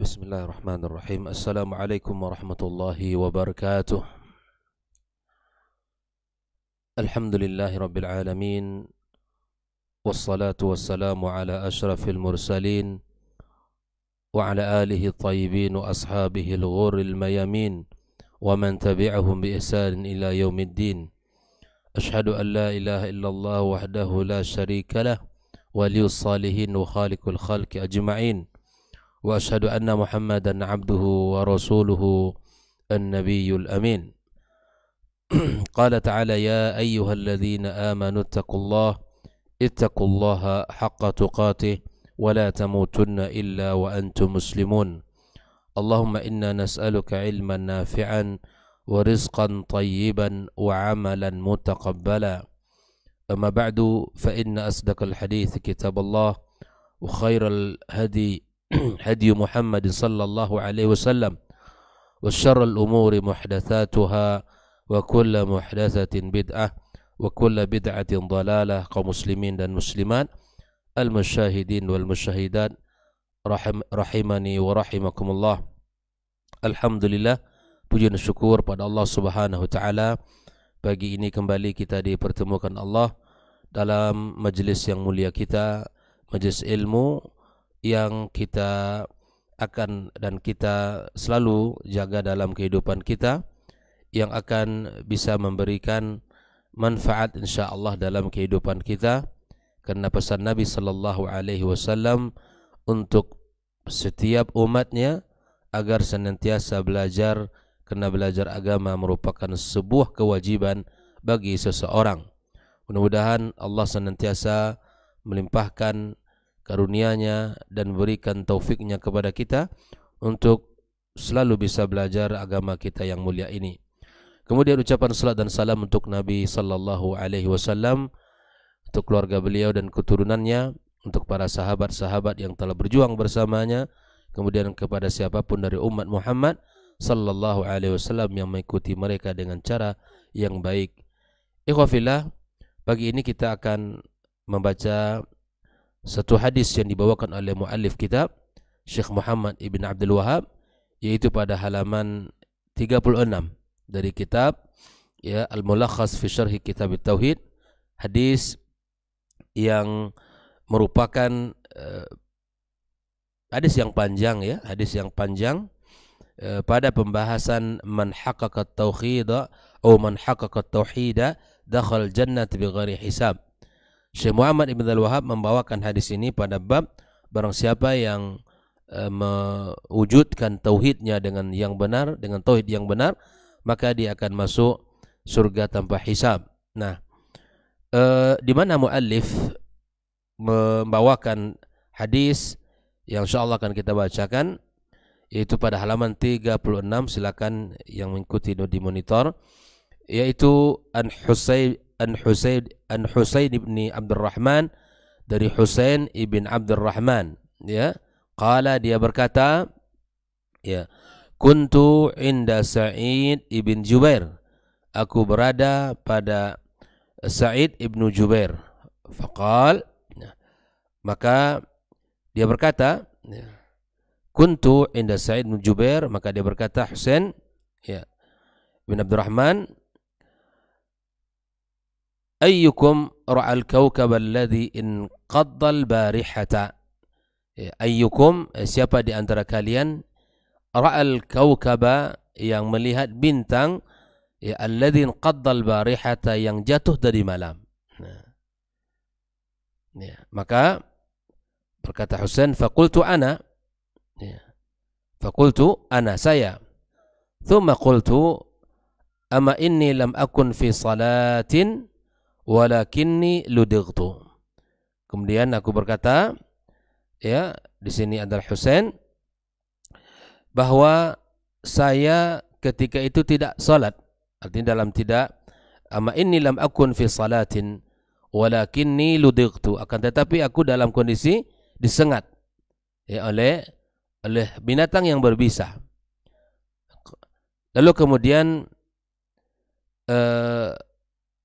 بسم الله الرحمن الرحيم السلام عليكم ورحمة الله وبركاته الحمد لله رب العالمين والصلاة والسلام على أشرف المرسلين وعلى آله الطيبين وأصحابه الغر الميامين ومن تبعهم بإحسان إلى يوم الدين أشهد أن لا إله إلا الله وحده لا شريك له ولي الصالحين وخالق الخلق أجمعين واشهد ان محمدا عبده ورسوله النبي الامين قال تعالى يا ايها الذين امنوا اتقوا الله اتقوا الله حق تقاته ولا تموتن الا وانتم مسلمون اللهم انا نسالك علما نافعا ورزقا طيبا وعملا متقبلا اما بعد فان اصدق الحديث كتاب الله وخير الهدي هدي محمد صلى الله عليه وسلم وشر الأمور محدثاتها وكل محدثة بدعة وكل بدعة ضلالة المشاهدين والمشاهدات Alhamdulillah puji dan syukur pada Allah Subhanahu taala pagi ini kembali kita dipertemukan Allah dalam majlis yang mulia kita majlis ilmu yang kita akan dan kita selalu jaga dalam kehidupan kita yang akan bisa memberikan manfaat insya Allah dalam kehidupan kita karena pesan Nabi Sallallahu Alaihi Wasallam untuk setiap umatnya agar senantiasa belajar karena belajar agama merupakan sebuah kewajiban bagi seseorang. Mudah-mudahan Allah senantiasa melimpahkan karunia-Nya dan berikan taufiknya kepada kita untuk selalu bisa belajar agama kita yang mulia ini. Kemudian ucapan salat dan salam untuk Nabi sallallahu alaihi wasallam untuk keluarga beliau dan keturunannya, untuk para sahabat-sahabat yang telah berjuang bersamanya, kemudian kepada siapapun dari umat Muhammad sallallahu alaihi wasallam yang mengikuti mereka dengan cara yang baik. Ikhwafillah, pagi ini kita akan membaca satu hadis yang dibawakan oleh muallif kitab Syekh Muhammad Ibn Abdul Wahab yaitu pada halaman 36 dari kitab ya Al-Mulakhas fi Syarhi Kitab Tauhid hadis yang merupakan eh, hadis yang panjang ya hadis yang panjang eh, pada pembahasan man haqqaqa tauhida atau man haqqaqa tauhida dakhal jannah bi ghairi hisab Syekh Muhammad Ibn Al-Wahab membawakan hadis ini pada bab barang siapa yang e, mewujudkan tauhidnya dengan yang benar, dengan tauhid yang benar, maka dia akan masuk surga tanpa hisab. Nah, e, di mana muallif membawakan hadis yang insyaallah akan kita bacakan yaitu pada halaman 36 silakan yang mengikuti di monitor yaitu an Husay an Husain an Husain ibni Abdurrahman dari Husain ibn Abdurrahman ya qala dia berkata ya kuntu inda Sa'id ibn Jubair aku berada pada Sa'id ibnu Jubair faqal ya. maka dia berkata ya, kuntu inda Sa'id ibn Jubair maka dia berkata Husain ya bin Abdurrahman ayyukum ra'al kawkab alladhi inqaddal barihata ayyukum siapa di antara kalian ra'al kawkaba yang melihat bintang ya alladhi inqaddal barihata yang jatuh dari malam nah. ya, maka berkata Husain faqultu ana ya. faqultu ana saya thumma qultu ama inni lam akun fi salatin walakinni ludightu. Kemudian aku berkata, ya, di sini adalah Husain bahwa saya ketika itu tidak salat. Artinya dalam tidak amma inni lam akun fi salatin walakinni ludightu. Akan tetapi aku dalam kondisi disengat ya oleh oleh binatang yang berbisa. Lalu kemudian eh,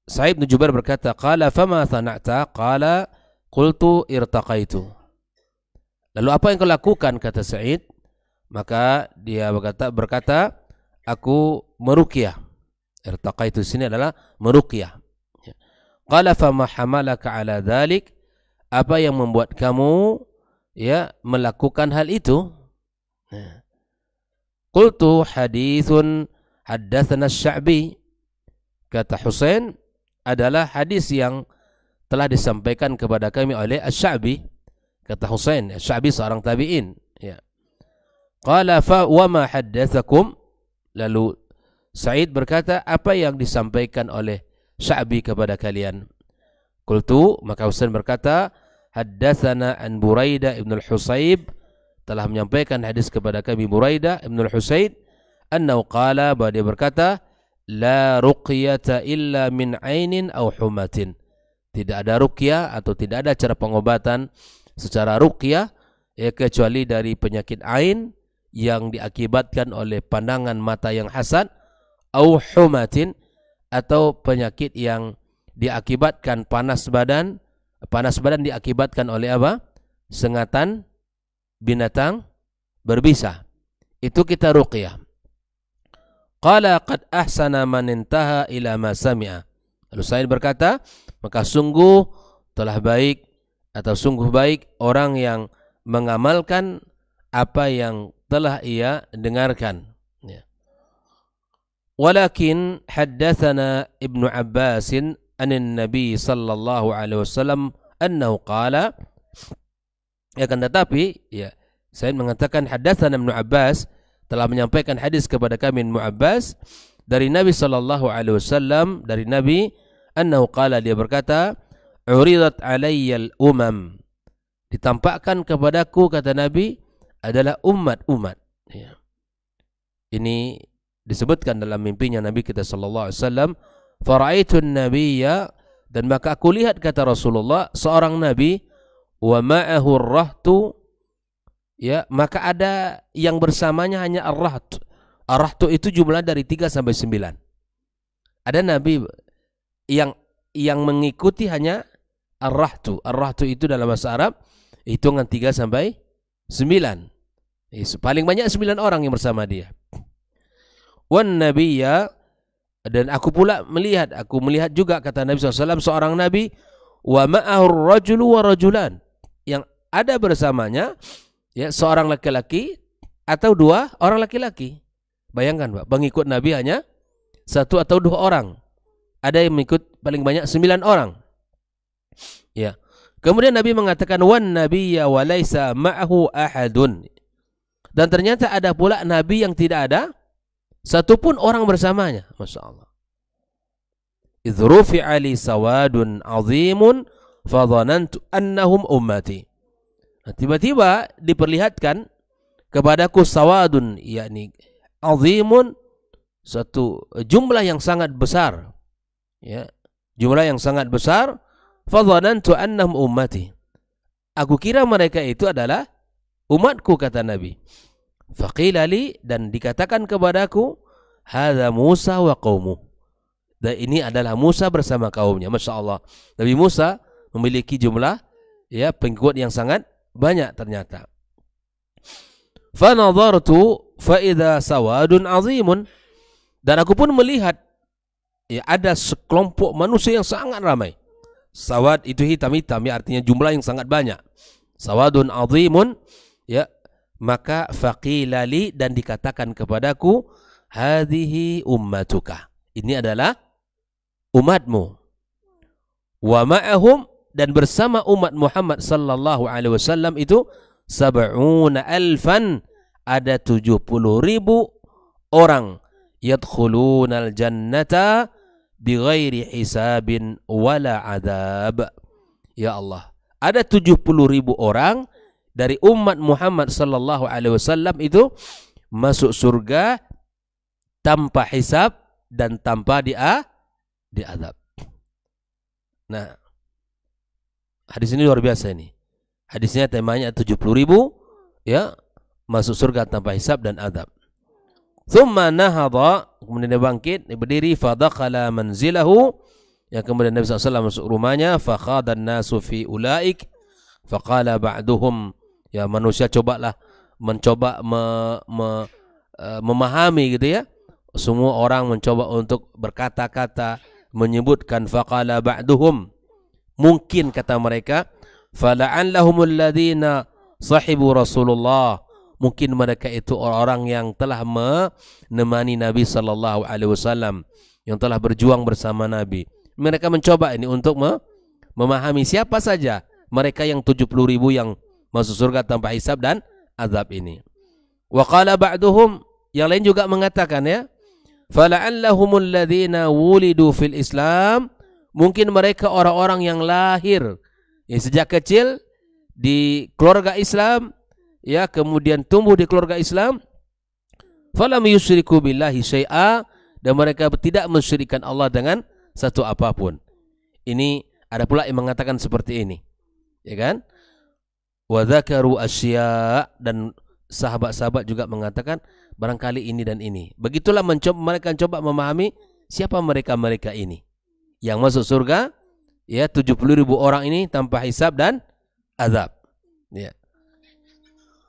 Sa'id bin Jubair berkata, "Qala fama sana'ta?" Qala, "Qultu irtaqaitu." Lalu apa yang kau lakukan kata Sa'id? Maka dia berkata, berkata "Aku meruqyah." Irtaqaitu sini adalah meruqyah. Ya. Qala fama hamalaka ala dhalik? Apa yang membuat kamu ya melakukan hal itu? Ya. Qultu hadithun haddatsana Sya'bi. Kata Husain, adalah hadis yang telah disampaikan kepada kami oleh Asy-Sya'bi kata Husain Asy-Sya'bi seorang tabi'in ya qala fa wa ma haddatsakum lalu Sa'id berkata apa yang disampaikan oleh Sya'bi kepada kalian qultu maka Husain berkata haddatsana an Buraidah ibn al-Husayb telah menyampaikan hadis kepada kami Buraidah ibn al-Husaid annahu qala bahwa dia berkata la ruqyata illa min ainin aw humatin. Tidak ada ruqyah atau tidak ada cara pengobatan secara ruqyah ya kecuali dari penyakit ain yang diakibatkan oleh pandangan mata yang hasad aw humatin atau penyakit yang diakibatkan panas badan panas badan diakibatkan oleh apa? sengatan binatang berbisa. Itu kita ruqyah. Qala qad ahsana man intaha ila ma sami'a. Lalu Sa'id berkata, maka sungguh telah baik atau sungguh baik orang yang mengamalkan apa yang telah ia dengarkan. Ya. Walakin haddathana Ibnu Abbas anin Nabi sallallahu alaihi wasallam annahu qala ya kan tetapi ya Sa'id mengatakan haddatsana Ibnu Abbas telah menyampaikan hadis kepada kami Mu'abbas dari Nabi sallallahu alaihi wasallam dari Nabi annahu qala dia berkata uridat alayyal umam ditampakkan kepadaku kata Nabi adalah umat-umat ya. ini disebutkan dalam mimpinya Nabi kita sallallahu alaihi wasallam faraitun nabiyya dan maka aku lihat kata Rasulullah seorang nabi wa ma'ahu rahtu ya maka ada yang bersamanya hanya ar-raht itu jumlah dari 3 sampai 9 ada nabi yang yang mengikuti hanya ar tu, ar tu itu dalam bahasa Arab hitungan 3 sampai 9 ya, paling banyak 9 orang yang bersama dia wan nabiyya dan aku pula melihat aku melihat juga kata Nabi SAW seorang nabi wa ma'ahur rajulu wa rajulan yang ada bersamanya ya seorang laki-laki atau dua orang laki-laki. Bayangkan Pak, pengikut Nabi hanya satu atau dua orang. Ada yang mengikut paling banyak sembilan orang. Ya. Kemudian Nabi mengatakan wan nabi ya laisa ma'ahu ahadun. Dan ternyata ada pula nabi yang tidak ada satupun orang bersamanya. Masya Allah. Idh ali sawadun azimun fadhanantu annahum ummati. Nah, tiba-tiba diperlihatkan kepadaku sawadun yakni azimun satu jumlah yang sangat besar ya jumlah yang sangat besar fadhanantu annahum ummati aku kira mereka itu adalah umatku kata nabi faqila li dan dikatakan kepadaku hadza Musa wa qaumu dan ini adalah Musa bersama kaumnya Masya Allah Nabi Musa memiliki jumlah ya pengikut yang sangat banyak ternyata fa nadartu fa idza sawadun azimun dan aku pun melihat ya ada sekelompok manusia yang sangat ramai sawad itu hitam-hitam ya artinya jumlah yang sangat banyak sawadun azimun ya maka faqilali dan dikatakan kepadaku hadhihi ummatuka ini adalah umatmu wa ma'ahum dan bersama umat Muhammad sallallahu alaihi wasallam itu sab'una alfan ada 70.000 orang yadkhulunal jannata bighairi hisabin wala adab ya Allah ada ribu orang dari umat Muhammad sallallahu alaihi wasallam itu masuk surga tanpa hisab dan tanpa dia nah Hadis ini luar biasa ini. Hadisnya temanya 70 ribu ya masuk surga tanpa hisab dan adab. Thumma nahadha, kemudian dia bangkit, dia berdiri, fadakhala manzilahu, ya kemudian Nabi SAW masuk rumahnya, fakhadan nasu fi ulaik, faqala ba'duhum, ya manusia cobalah, mencoba me, me, uh, memahami gitu ya, semua orang mencoba untuk berkata-kata, menyebutkan faqala ba'duhum, Mungkin kata mereka, fala'allahumul ladzina sahibu Rasulullah. Mungkin mereka itu orang-orang yang telah menemani Nabi sallallahu alaihi wasallam, yang telah berjuang bersama Nabi. Mereka mencoba ini untuk memahami siapa saja mereka yang 70 ribu yang masuk surga tanpa hisab dan azab ini. Wa qala ba'duhum yang lain juga mengatakan ya, fala'allahumul ladzina wulidu fil Islam Mungkin mereka orang-orang yang lahir ya, sejak kecil di keluarga Islam, ya kemudian tumbuh di keluarga Islam. Falam yusriku billahi syai'a dan mereka tidak mensyirikan Allah dengan satu apapun. Ini ada pula yang mengatakan seperti ini. Ya kan? Wa dzakaru asya dan sahabat-sahabat juga mengatakan barangkali ini dan ini. Begitulah mencoba mereka mencoba memahami siapa mereka-mereka ini yang masuk surga ya 70 ribu orang ini tanpa hisab dan azab ya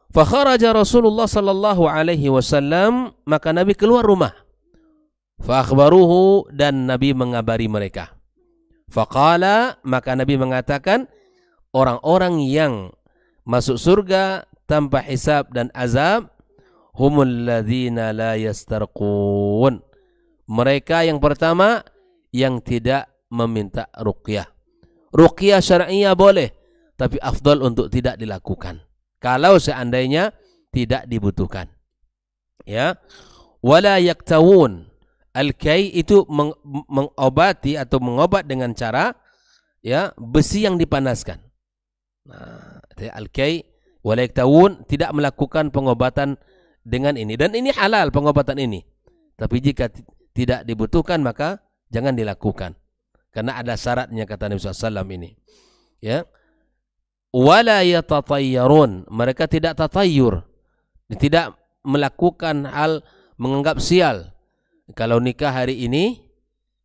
Fakharaja Rasulullah sallallahu alaihi wasallam maka Nabi keluar rumah. Fakhbaruhu dan Nabi mengabari mereka. Faqala maka Nabi mengatakan orang-orang yang masuk surga tanpa hisab dan azab humul ladzina la yastarqun. Mereka yang pertama yang tidak meminta ruqyah. Ruqyah syariah boleh, tapi afdol untuk tidak dilakukan. Kalau seandainya tidak dibutuhkan. Ya. Wala yaktawun. Al-kai itu meng mengobati atau mengobat dengan cara ya besi yang dipanaskan. Nah, al-kai wala yaktawun tidak melakukan pengobatan dengan ini dan ini halal pengobatan ini. Tapi jika tidak dibutuhkan maka jangan dilakukan karena ada syaratnya kata Nabi SAW ini ya wala yatatayyarun mereka tidak tatayur tidak melakukan hal menganggap sial kalau nikah hari ini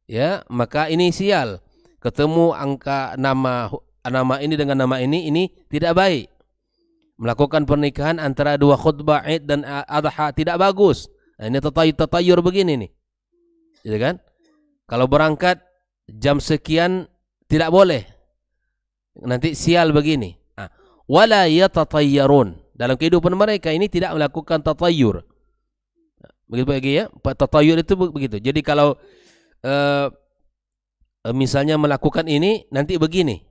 ya maka ini sial ketemu angka nama nama ini dengan nama ini ini tidak baik melakukan pernikahan antara dua khutbah id dan adha tidak bagus nah, ini tatayur, tatayur begini nih gitu kan kalau berangkat jam sekian tidak boleh. Nanti sial begini. Ah, wala yatatayyarun. Dalam kehidupan mereka ini tidak melakukan tatayyur. Begitu lagi ya. Tatayyur itu begitu. Jadi kalau uh, misalnya melakukan ini nanti begini.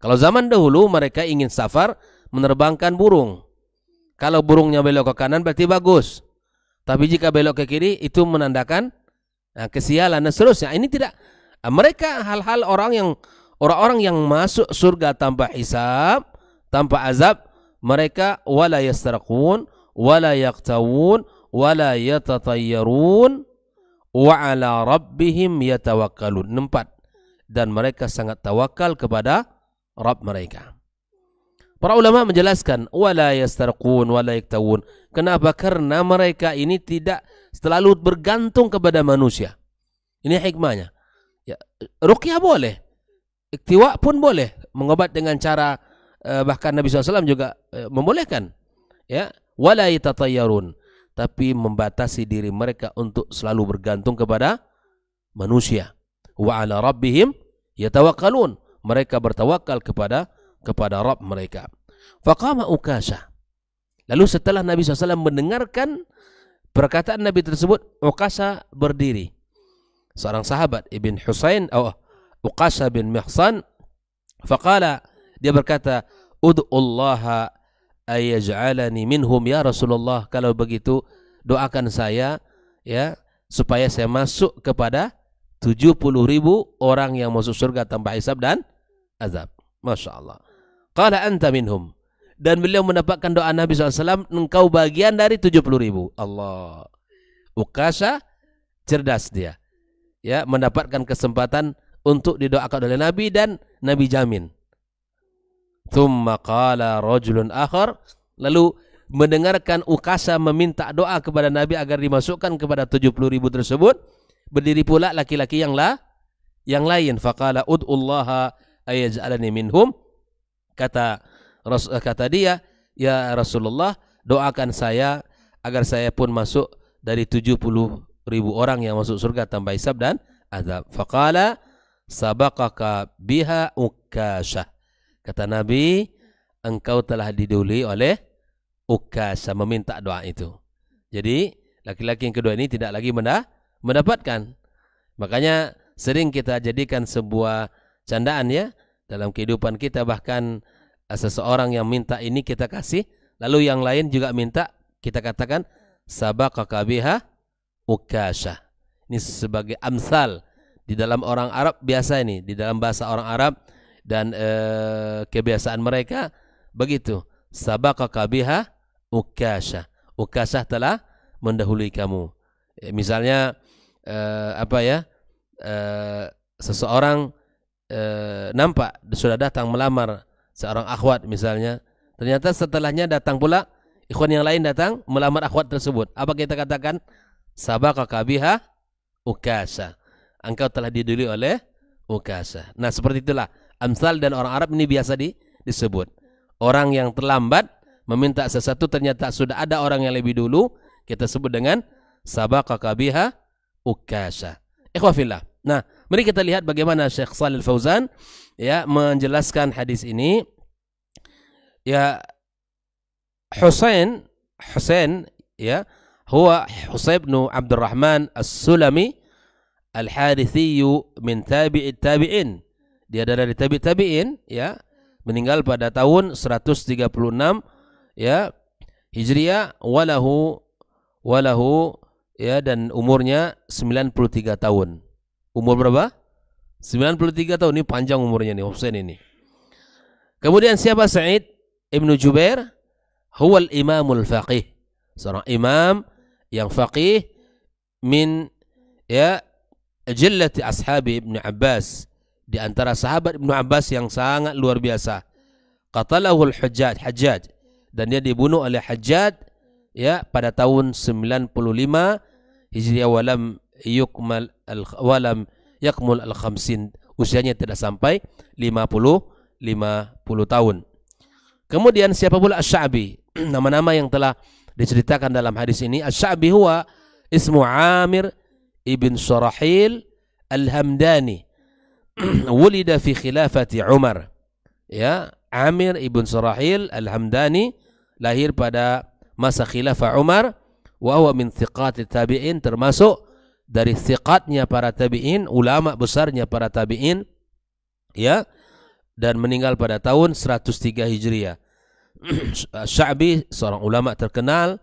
Kalau zaman dahulu mereka ingin safar menerbangkan burung. Kalau burungnya belok ke kanan berarti bagus. Tapi jika belok ke kiri itu menandakan nah, kesialan dan seterusnya. Ini tidak eh, mereka hal-hal orang yang orang-orang yang masuk surga tanpa hisab, tanpa azab, mereka wala yastarqun, wala yaqtawun, wala yatatayyarun wa ala rabbihim yatawakkalun. Empat. Dan mereka sangat tawakal kepada Rabb mereka. Para ulama menjelaskan wala yastarqun wala yaktawun. Kenapa? Karena mereka ini tidak selalu bergantung kepada manusia. Ini hikmahnya. Ya, ruqyah boleh. Iktiwa pun boleh, mengobat dengan cara eh, bahkan Nabi SAW juga eh, membolehkan. Ya, wala yatatayyarun. Tapi membatasi diri mereka untuk selalu bergantung kepada manusia. Wa ala rabbihim yatawakkalun. Mereka bertawakal kepada kepada Rob mereka. Faqama Ukasha. Lalu setelah Nabi SAW mendengarkan perkataan Nabi tersebut, Ukasha berdiri. Seorang sahabat, Ibn Husain, oh, Ukasha bin Mihsan, faqala, dia berkata, Udu'ullaha ayaj'alani minhum ya Rasulullah. Kalau begitu, doakan saya, ya, supaya saya masuk kepada 70 ribu orang yang masuk surga tanpa hisab dan azab. Masya Allah. Qala anta minhum. Dan beliau mendapatkan doa Nabi SAW, engkau bagian dari 70 ribu. Allah. Ukasa, cerdas dia. Ya, mendapatkan kesempatan untuk didoakan oleh Nabi dan Nabi jamin. Thumma qala rajulun akhar. Lalu mendengarkan Ukasa meminta doa kepada Nabi agar dimasukkan kepada 70 ribu tersebut. Berdiri pula laki-laki yang lah yang lain. Faqala ud'ullaha ayaj'alani minhum Kata eh, kata dia, "Ya Rasulullah, doakan saya agar saya pun masuk dari 70 ribu orang yang masuk surga tambah Isab dan azab." Faqala sabaqaka biha ukasha Kata Nabi, engkau telah diduli oleh ukasha meminta doa itu. Jadi, laki-laki yang kedua ini tidak lagi mendapatkan. Makanya sering kita jadikan sebuah candaan ya, dalam kehidupan kita bahkan eh, seseorang yang minta ini kita kasih lalu yang lain juga minta kita katakan sabaqaka ukasha ini sebagai amsal di dalam orang Arab biasa ini di dalam bahasa orang Arab dan e, kebiasaan mereka begitu sabaqaka ukasha ukasha telah mendahului kamu eh, misalnya e, apa ya e, seseorang Eh, nampak sudah datang melamar seorang akhwat misalnya, ternyata setelahnya datang pula ikhwan yang lain datang melamar akhwat tersebut. Apa kita katakan? Sabaka kabiha ukasa. Engkau telah diduli oleh ukasa. Nah, seperti itulah amsal dan orang Arab ini biasa di, disebut. Orang yang terlambat meminta sesuatu ternyata sudah ada orang yang lebih dulu, kita sebut dengan sabaka kabiha ukasa. Ikhwafillah. Nah, Mari kita lihat bagaimana Syekh Shalal Fauzan ya menjelaskan hadis ini. Ya Husain Husain ya huwa Husain bin Abdurrahman As-Sulami al min tabi'it tabi'in. Dia dari tabi' tabi'in ya meninggal pada tahun 136 ya Hijriah walahu walahu ya dan umurnya 93 tahun. Umur berapa? 93 tahun. Ini panjang umurnya nih Husain ini. Kemudian siapa Sa'id Ibnu Jubair? Huwal imamul faqih. Seorang imam yang faqih min ya jillati ashabi Ibnu Abbas. Di antara sahabat Ibnu Abbas yang sangat luar biasa. al Hajjaj, Hajjaj. Dan dia dibunuh oleh Hajjaj ya pada tahun 95 Hijriah walam yukmal al walam yakmul al khamsin usianya tidak sampai 50 50 tahun. Kemudian siapa pula asy Nama-nama yang telah diceritakan dalam hadis ini asy huwa ismu Amir ibn Surahil Al-Hamdani. Wulida fi khilafati Umar. Ya, Amir ibn Surahil Al-Hamdani lahir pada masa khilafah Umar wa huwa min thiqat tabi'in termasuk dari sikatnya para tabi'in, ulama besarnya para tabi'in, ya, dan meninggal pada tahun 103 Hijriah. Syabi seorang ulama terkenal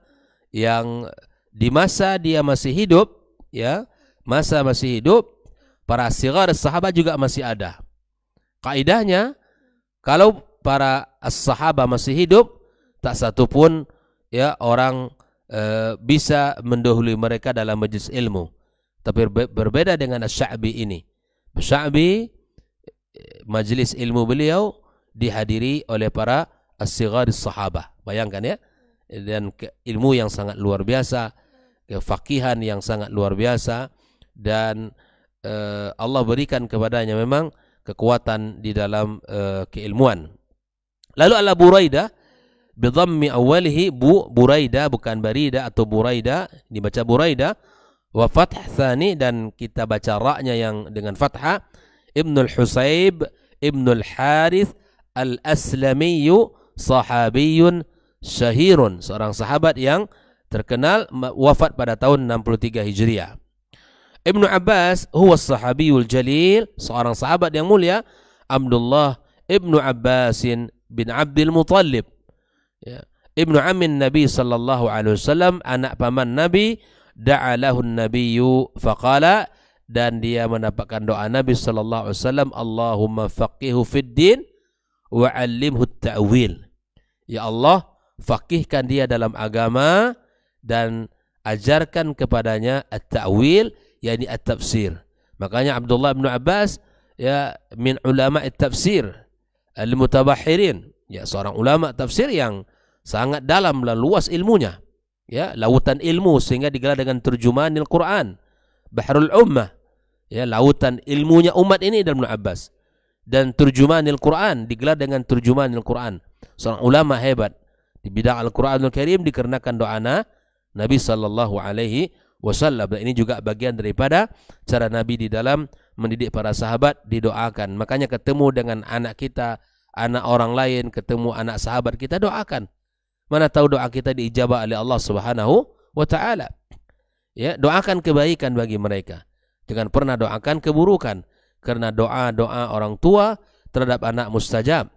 yang di masa dia masih hidup, ya, masa masih hidup, para sigar sahabat juga masih ada. Kaidahnya, kalau para sahabat masih hidup, tak satu pun ya orang e, bisa mendahului mereka dalam majelis ilmu. Tapi berbeda dengan as ini. as majelis ilmu beliau dihadiri oleh para as-sighar sahabah. Bayangkan ya. Dan ilmu yang sangat luar biasa, kefakihan yang sangat luar biasa dan uh, Allah berikan kepadanya memang kekuatan di dalam uh, keilmuan. Lalu Allah Buraida, bidhammi awalihi bu Buraida bukan Barida atau Buraida dibaca Buraida wa fath tsani dan kita baca ra yang dengan fathah Ibnul Husayb Ibnul Harith Al-Aslami sahabiyun syahirun seorang sahabat yang terkenal wafat pada tahun 63 Hijriah Ibnu Abbas huwa sahabiyul jalil seorang sahabat yang mulia Abdullah Ibnu abbas bin Abdul Muttalib ya. Ibnu Amin Nabi sallallahu alaihi wasallam anak paman Nabi da'alahu nabiyyu faqala dan dia mendapatkan doa Nabi sallallahu alaihi wasallam Allahumma faqihu fid din wa 'allimhu ta'wil ya Allah faqihkan dia dalam agama dan ajarkan kepadanya at-ta'wil yakni at-tafsir makanya Abdullah bin Abbas ya min ulama at-tafsir al-mutabahirin ya seorang ulama tafsir yang sangat dalam dan luas ilmunya ya lautan ilmu sehingga digelar dengan al Quran Bahrul Ummah ya lautan ilmunya umat ini dalam Ibnu Abbas dan al Quran digelar dengan al Quran seorang ulama hebat di bidang Al-Qur'anul Karim dikarenakan doana Nabi sallallahu alaihi wasallam dan ini juga bagian daripada cara Nabi di dalam mendidik para sahabat didoakan makanya ketemu dengan anak kita anak orang lain ketemu anak sahabat kita doakan Mana tahu doa kita diijabah oleh Allah Subhanahu wa taala. Ya, doakan kebaikan bagi mereka. Jangan pernah doakan keburukan karena doa-doa orang tua terhadap anak mustajab.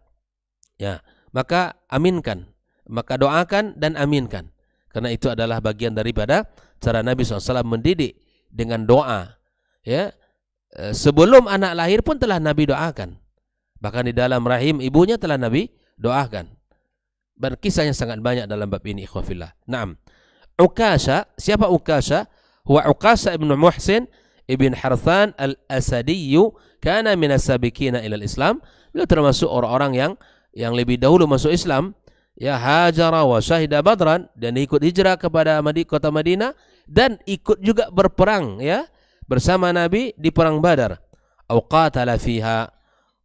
Ya, maka aminkan, maka doakan dan aminkan. Karena itu adalah bagian daripada cara Nabi SAW mendidik dengan doa. Ya, e, sebelum anak lahir pun telah Nabi doakan. Bahkan di dalam rahim ibunya telah Nabi doakan. Dan sangat banyak dalam bab ini ikhwafillah. Naam. Ukasha, siapa Ukasha? Huwa Ukasha ibn Muhsin ibn Harthan al-Asadiyu kana min as-sabiqina ila islam Beliau termasuk orang-orang yang yang lebih dahulu masuk Islam. Ya hajara wa syahida badran dan ikut hijrah kepada kota Madinah dan ikut juga berperang ya bersama Nabi di perang Badar. Au fiha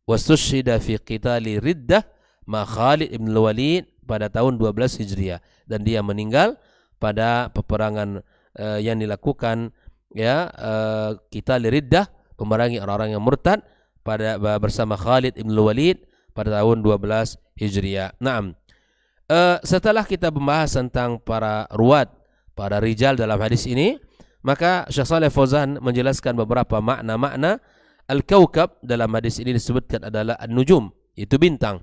wastushhida fi qitali riddah ma Khalid ibn walid pada tahun 12 Hijriah dan dia meninggal pada peperangan eh, yang dilakukan ya eh, kita liriddah memerangi orang-orang yang murtad pada bersama Khalid bin Walid pada tahun 12 Hijriah. Naam. Eh, setelah kita membahas tentang para ruwat, para rijal dalam hadis ini, maka Syekh Saleh Fauzan menjelaskan beberapa makna-makna Al-Kaukab dalam hadis ini disebutkan adalah An-Nujum, itu bintang.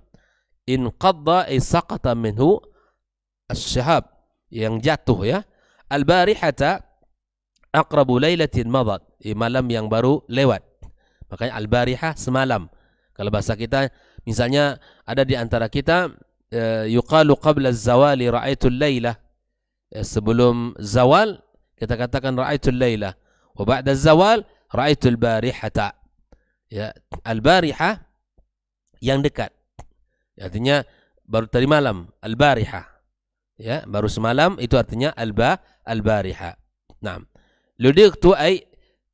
انقض اي سقط منه الشهاب ينجاته يعني يا البارحة أقرب ليلة مضت مالام yang baru lewat makanya البارحة semalam kalau bahasa kita misalnya ada di antara kita eh، يقال قبل الزوال رأيت الليلة eh، sebelum zawal kita katakan رأيت الليلة وبعد الزوال رأيت البارحة ya البارحة yang dekat Artinya baru tadi malam al-bariha. Ya, baru semalam itu artinya alba al-bariha. Naam. Ludiqtu ay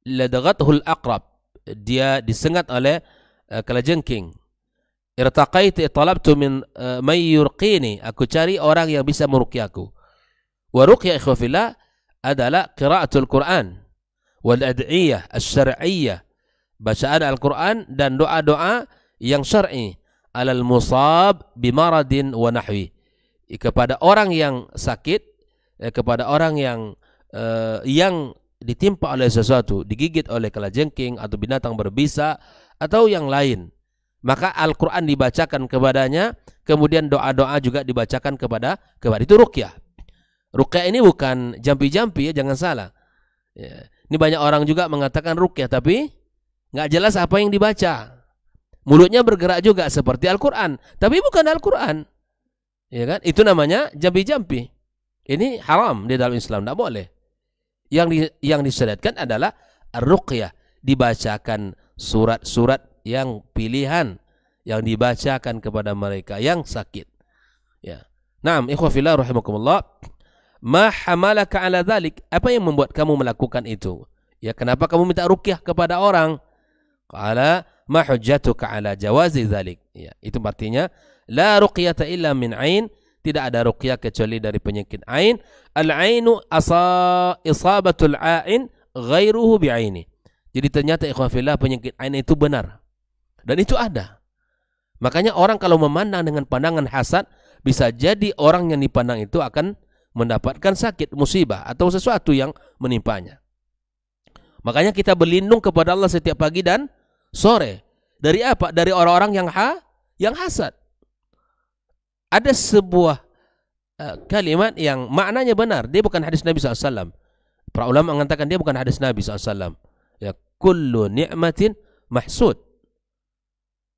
ladaghathu al-aqrab. Dia disengat oleh uh, eh, kalajengking. Irtaqaitu talabtu min uh, may yurqini. Aku cari orang yang bisa meruqyaku. Wa ruqya ikhwafillah adalah qiraatul Quran wal ad'iyah asy-syar'iyyah bacaan Al-Qur'an dan doa-doa yang syar'i alal musab bimaradin wa nahwi kepada orang yang sakit eh, kepada orang yang eh, yang ditimpa oleh sesuatu digigit oleh kelajengking atau binatang berbisa atau yang lain maka Al-Quran dibacakan kepadanya kemudian doa-doa juga dibacakan kepada kepada itu rukyah rukyah ini bukan jampi-jampi ya jangan salah ya. ini banyak orang juga mengatakan rukyah tapi nggak jelas apa yang dibaca mulutnya bergerak juga seperti Al-Quran, tapi bukan Al-Quran. Ya kan? Itu namanya jampi-jampi. Ini haram di dalam Islam, tidak boleh. Yang di, yang disyariatkan adalah ruqyah, dibacakan surat-surat yang pilihan yang dibacakan kepada mereka yang sakit. Ya. Naam, ikhwafillah rahimakumullah. Ma hamalaka ala dhalik? Apa yang membuat kamu melakukan itu? Ya, kenapa kamu minta ruqyah kepada orang? Qala ma hujjatuka ala jawazi dzalik. Ya, itu artinya la ruqyata illa min ain, tidak ada ruqyah kecuali dari penyakit ain. Al ainu asa isabatul ain ghairuhu bi aini. Jadi ternyata ikhwan fillah penyakit ain itu benar. Dan itu ada. Makanya orang kalau memandang dengan pandangan hasad bisa jadi orang yang dipandang itu akan mendapatkan sakit, musibah atau sesuatu yang menimpanya. Makanya kita berlindung kepada Allah setiap pagi dan sore. Dari apa? Dari orang-orang yang ha yang hasad. Ada sebuah uh, kalimat yang maknanya benar. Dia bukan hadis Nabi SAW. Para ulama mengatakan dia bukan hadis Nabi SAW. Ya, kullu ni'matin mahsud.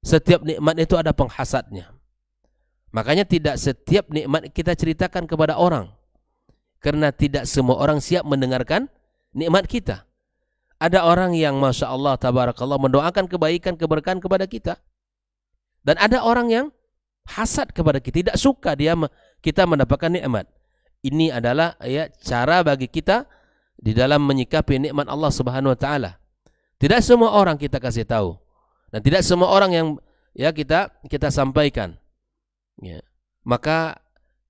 Setiap nikmat itu ada penghasadnya. Makanya tidak setiap nikmat kita ceritakan kepada orang. Karena tidak semua orang siap mendengarkan nikmat kita. Ada orang yang Masya Allah tabarakallah mendoakan kebaikan, keberkahan kepada kita. Dan ada orang yang hasad kepada kita, tidak suka dia kita mendapatkan nikmat. Ini adalah ya cara bagi kita di dalam menyikapi nikmat Allah Subhanahu wa taala. Tidak semua orang kita kasih tahu dan tidak semua orang yang ya kita kita sampaikan. Ya. Maka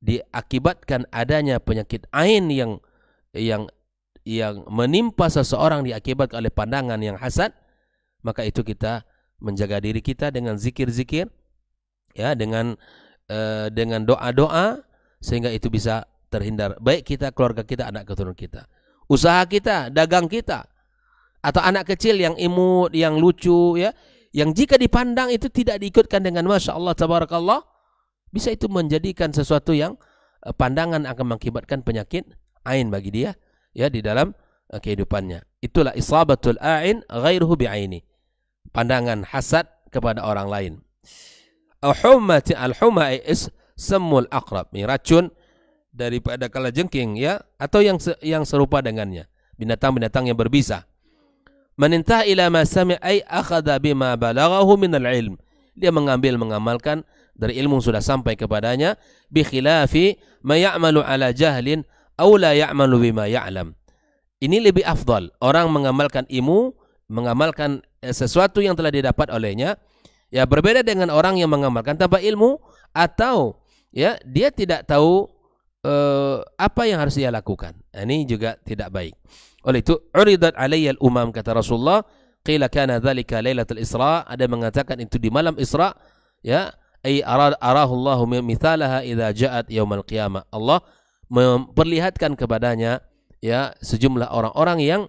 diakibatkan adanya penyakit ain yang yang yang menimpa seseorang diakibatkan oleh pandangan yang hasad, maka itu kita menjaga diri kita dengan zikir-zikir, ya dengan eh, dengan doa-doa sehingga itu bisa terhindar. Baik kita, keluarga kita, anak keturunan kita, usaha kita, dagang kita, atau anak kecil yang imut, yang lucu, ya, yang jika dipandang itu tidak diikutkan dengan masya Allah tabarakallah, bisa itu menjadikan sesuatu yang eh, pandangan akan mengakibatkan penyakit ain bagi dia ya di dalam eh, kehidupannya. Itulah isabatul a'in ghairuhu bi'aini. Pandangan hasad kepada orang lain. Al-humati al-huma is semul akrab. Ini racun daripada kalajengking ya atau yang yang serupa dengannya. Binatang-binatang yang berbisa. Manintah ila ma sami'ai akhadha bima balaghahu minal ilm. Dia mengambil mengamalkan dari ilmu yang sudah sampai kepadanya bi khilafi ma ala jahlin au la ya'malu bima ya'lam. Ini lebih afdal. Orang mengamalkan ilmu, mengamalkan eh, sesuatu yang telah didapat olehnya. Ya berbeda dengan orang yang mengamalkan tanpa ilmu atau ya dia tidak tahu uh, apa yang harus dia lakukan. Nah, ini juga tidak baik. Oleh itu, uridat alayya al-umam kata Rasulullah, qila kana dzalika lailatul Isra, ada mengatakan itu di malam Isra, ya, ay arahu Allahu mithalaha idza ja'at yaumal qiyamah. Allah memperlihatkan kepadanya ya sejumlah orang-orang yang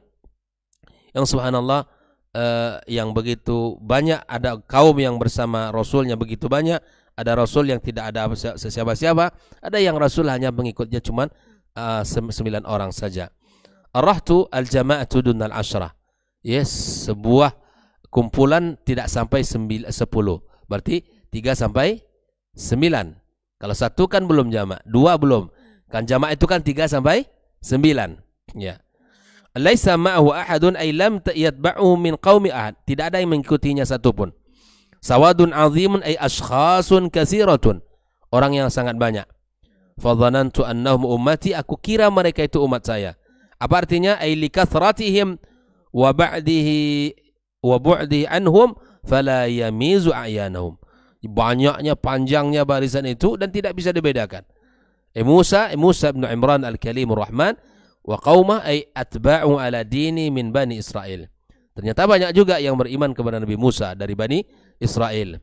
yang subhanallah eh, yang begitu banyak ada kaum yang bersama rasulnya begitu banyak ada rasul yang tidak ada siapa-siapa ada yang rasul hanya mengikutnya cuman eh, sembilan orang saja arahtu al jama'atu dunal ashrah yes ya, sebuah kumpulan tidak sampai sembil, sepuluh berarti tiga sampai sembilan kalau satu kan belum jamak dua belum Kan jamak itu kan 3 sampai 9. Ya. Laisa ma'ahu ahadun ay lam yatba'uhu min qaumi ahad. Tidak ada yang mengikutinya satupun. Sawadun azimun ay ashkhasun kasiratun. Orang yang sangat banyak. Fadhanantu annahum ummati aku kira mereka itu umat saya. Apa artinya? Ay likathratihim wa ba'dihi wa bu'dihi anhum fala yamizu a'yanahum. Banyaknya panjangnya barisan itu dan tidak bisa dibedakan. Eh, Musa eh, Musa bin Imran al-Kalimur Rahman wa qaumah ay atba'u ala dini min Bani Israel. Ternyata banyak juga yang beriman kepada Nabi Musa dari Bani Israel.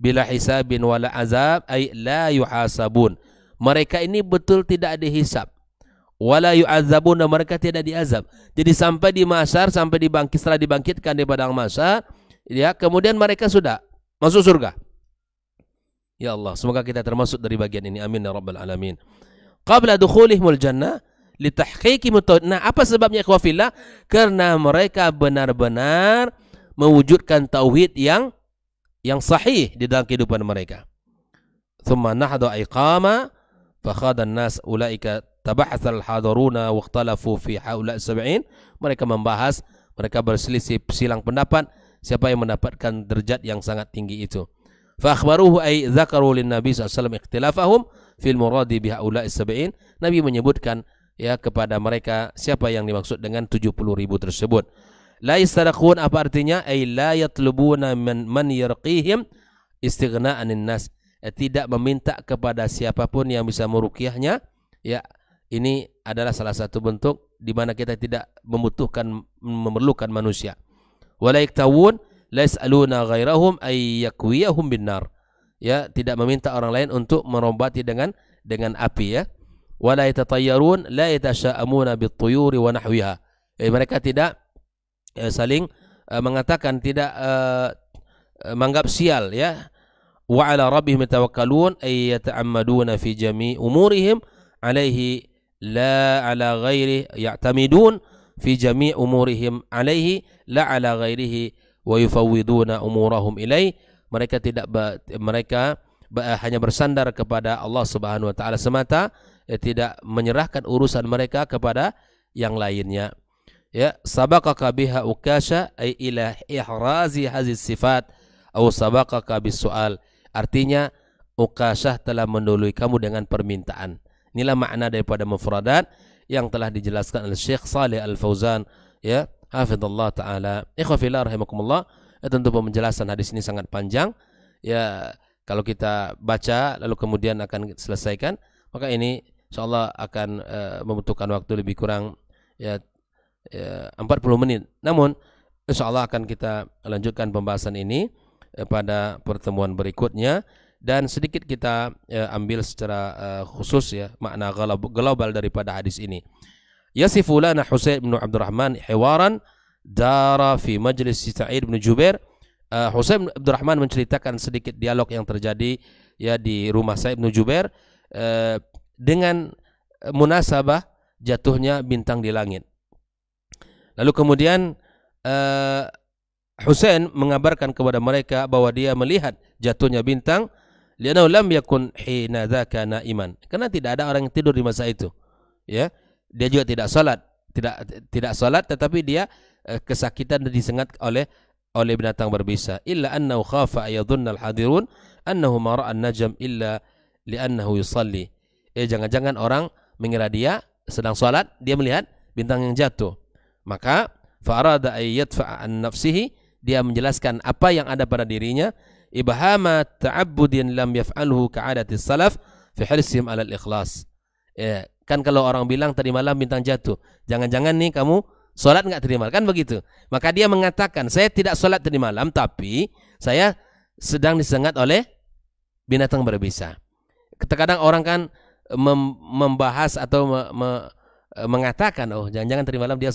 Bila hisabin wala azab ay la yuhasabun. Mereka ini betul tidak dihisap. Wala yu'azabun dan mereka tidak diazab. Jadi sampai di masar, sampai dibangkit, setelah dibangkitkan di padang masa. ya, kemudian mereka sudah masuk surga. Ya Allah, semoga kita termasuk dari bagian ini. Amin ya rabbal alamin. Qabla dukhulihimul jannah litahqiqi mutawhid. Nah, apa sebabnya ikhwafillah? Karena mereka benar-benar mewujudkan tauhid yang yang sahih di dalam kehidupan mereka. Thumma nahdu iqama fakhadha nas ulaika tabahatsa al-hadaruna wa ikhtalafu fi Mereka membahas, mereka berselisih silang pendapat siapa yang mendapatkan derajat yang sangat tinggi itu fa akhbaruhu ay dzakaru lin nabi sallallahu ikhtilafahum fil muradi bi haula sab'in nabi menyebutkan ya kepada mereka siapa yang dimaksud dengan 70 ribu tersebut la yastariqun apa artinya ay la yatlubuna man, man yarqihim istighna'anin nas ya, eh, tidak meminta kepada siapapun yang bisa merukiahnya ya ini adalah salah satu bentuk di mana kita tidak membutuhkan memerlukan manusia walaik laisaluna ghairahum ayyakwiyahum binar ya tidak meminta orang lain untuk merombati dengan dengan api ya wala yatatayyarun la yatasha'amuna bituyuri wa nahwiha eh, mereka tidak eh, saling eh, mengatakan tidak eh, eh, menganggap sial ya wa ala rabbihim yatawakkalun ay yata'ammaduna fi jami' umurihim alaihi la ala ghairi ya'tamidun fi jami' umurihim alaihi la ala ghairihi wa yufawwiduna umurahum ilai mereka tidak mereka hanya bersandar kepada Allah Subhanahu wa taala semata ya, tidak menyerahkan urusan mereka kepada yang lainnya ya sabaqaka biha ukasha ay ila ihrazi hazis sifat au sabaqaka bis artinya ukasha telah mendului kamu dengan permintaan. Inilah makna daripada mufradat yang telah dijelaskan oleh Syekh Saleh Al Fauzan ya hafizallah taala. Ikhwa rahimakumullah. Ya, tentu penjelasan hadis ini sangat panjang. Ya, kalau kita baca lalu kemudian akan selesaikan, maka ini insyaallah akan uh, membutuhkan waktu lebih kurang ya, ya 40 menit. Namun insyaallah akan kita lanjutkan pembahasan ini eh, pada pertemuan berikutnya dan sedikit kita ya, ambil secara eh, khusus ya makna global daripada hadis ini. Yasifu lana Husain bin Abdurrahman hewaran dara fi majlis Sa'id bin Jubair. Uh, Husain bin Abdurrahman menceritakan sedikit dialog yang terjadi ya di rumah Sa'id bin Jubair dengan munasabah jatuhnya bintang di langit. Lalu kemudian Husain mengabarkan kepada mereka bahwa dia melihat jatuhnya bintang lianau lam yakun hina dzaka naiman. Karena tidak ada orang yang tidur di masa itu. Ya. Dia juga tidak salat, tidak tidak salat tetapi dia eh, kesakitan dan disengat oleh oleh binatang berbisa. Illa annahu khafa ayadhunnal hadirun annahu ma ra'a najam illa li'annahu yusalli. Eh jangan-jangan orang mengira dia sedang salat, dia melihat bintang yang jatuh. Maka farada ayyadfa'a an nafsihi dia menjelaskan apa yang ada pada dirinya ibhama ta'abbudin lam yaf'alhu ka'adati salaf fi hirsihim 'ala al-ikhlas. Ya, eh, Kan kalau orang bilang tadi malam bintang jatuh, jangan-jangan nih kamu sholat nggak tadi malam kan begitu? Maka dia mengatakan saya tidak sholat tadi malam, tapi saya sedang disengat oleh binatang berbisa. Terkadang orang kan mem membahas atau me me e, mengatakan oh jangan-jangan tadi malam dia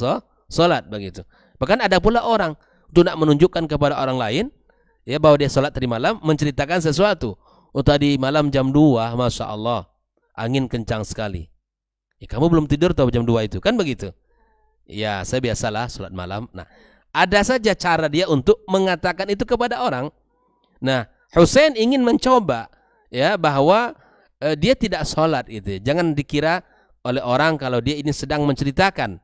sholat begitu. Bahkan ada pula orang tidak nak menunjukkan kepada orang lain ya bahwa dia sholat tadi malam menceritakan sesuatu. Oh tadi malam jam 2 Masya Allah angin kencang sekali. Ya, kamu belum tidur tahu jam 2 itu, kan begitu? Ya, saya biasalah sholat malam. Nah, ada saja cara dia untuk mengatakan itu kepada orang. Nah, Hussein ingin mencoba ya bahwa eh, dia tidak sholat itu. Jangan dikira oleh orang kalau dia ini sedang menceritakan.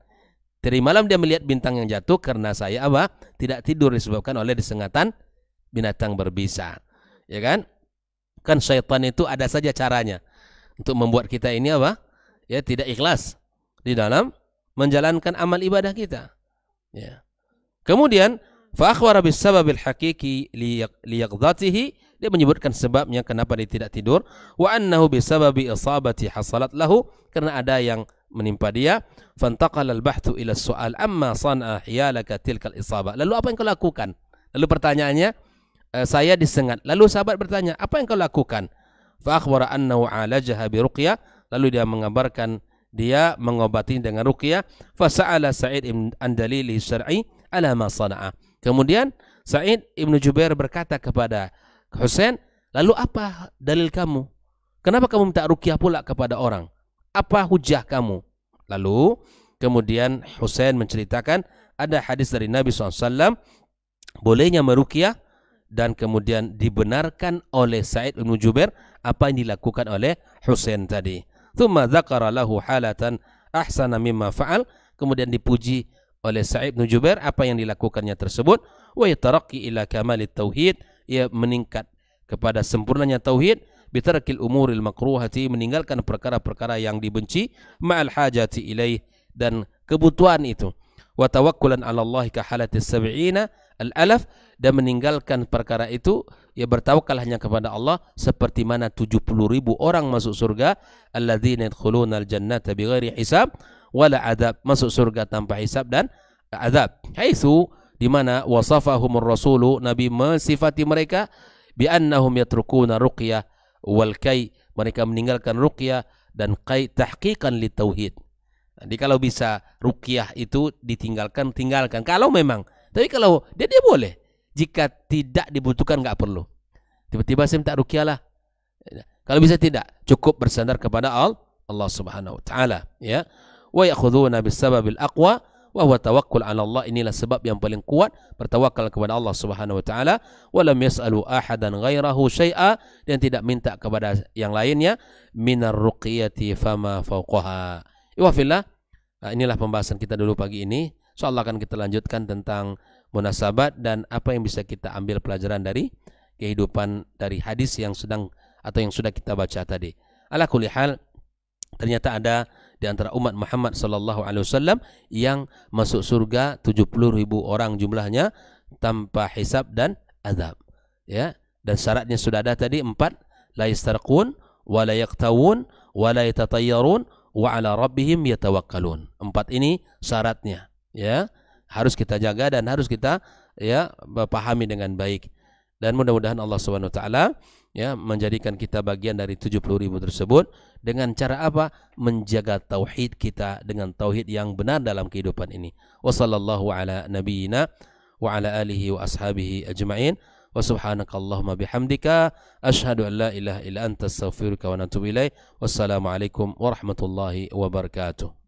Dari malam dia melihat bintang yang jatuh karena saya apa? Tidak tidur disebabkan oleh disengatan binatang berbisa. Ya kan? Kan syaitan itu ada saja caranya untuk membuat kita ini apa? ya tidak ikhlas di dalam menjalankan amal ibadah kita. Ya. Kemudian fa akhbara bis sababil haqiqi liyaqdatihi dia menyebutkan sebabnya kenapa dia tidak tidur wa annahu bisababi isabati hasalat lahu karena ada yang menimpa dia fantaqal al bahthu ila sual amma sana'a hiyalaka tilkal isabah lalu apa yang kau lakukan lalu pertanyaannya eh, saya disengat lalu sahabat bertanya apa yang kau lakukan fa akhbara annahu alajaha bi ruqyah lalu dia mengabarkan dia mengobati dengan ruqyah fasaala Sa'id Ibn Andalil syar'i ala ma sana'a kemudian Sa'id Ibn Jubair berkata kepada Husain lalu apa dalil kamu kenapa kamu minta ruqyah pula kepada orang apa hujah kamu lalu kemudian Husain menceritakan ada hadis dari Nabi SAW bolehnya meruqyah dan kemudian dibenarkan oleh Sa'id Ibn Jubair apa yang dilakukan oleh Hussein tadi thumma zakara lahu halatan ahsana mimma fa'al kemudian dipuji oleh Sa'id bin apa yang dilakukannya tersebut wa yataraqqi ila kamalit tauhid ia meningkat kepada sempurnanya tauhid bitarkil umuril makruhati meninggalkan perkara-perkara yang dibenci ma'al hajati ilaih dan kebutuhan itu wa tawakkulan 'ala sabiina ka halatis sab'ina al-alaf dan meninggalkan perkara itu ya bertawakal hanya kepada Allah seperti mana 70 ribu orang masuk surga alladzina yadkhuluna al-jannata bighairi hisab wala adab masuk surga tanpa hisab dan adab haitsu di mana wasafahumur rasulu nabi mensifati mereka bi annahum yatrukuna ruqyah wal kai mereka meninggalkan ruqyah dan kai tahqiqan li tauhid jadi kalau bisa ruqyah itu ditinggalkan tinggalkan kalau memang tapi kalau dia dia boleh. Jika tidak dibutuhkan nggak perlu. Tiba-tiba saya minta rukyah lah. Kalau bisa tidak, cukup bersandar kepada Allah Subhanahu wa taala, ya. Wa ya'khuduna bisababil aqwa wa huwa tawakkul 'ala Allah. Inilah sebab yang paling kuat bertawakal kepada Allah Subhanahu wa taala, wa lam yas'alu ahadan ghairahu syai'a dan tidak minta kepada yang lainnya minar ruqyati fama fawqaha. Wa fillah, nah, inilah pembahasan kita dulu pagi ini. InsyaAllah akan kita lanjutkan tentang munasabat dan apa yang bisa kita ambil pelajaran dari kehidupan dari hadis yang sedang atau yang sudah kita baca tadi. Ala kulihal ternyata ada di antara umat Muhammad sallallahu alaihi wasallam yang masuk surga 70 ribu orang jumlahnya tanpa hisab dan azab. Ya, dan syaratnya sudah ada tadi empat la yastarqun wa la yaqtawun wa la yatatayyarun wa ala rabbihim yatawakkalun. Empat ini syaratnya ya harus kita jaga dan harus kita ya pahami dengan baik dan mudah-mudahan Allah Subhanahu wa taala ya menjadikan kita bagian dari 70 ribu tersebut dengan cara apa menjaga tauhid kita dengan tauhid yang benar dalam kehidupan ini wa ala nabiyyina wa ala alihi wa ashabihi ajma'in wa subhanakallahumma bihamdika ashhadu an la ilaha illa anta astaghfiruka wa ilaik wassalamu alaikum warahmatullahi wabarakatuh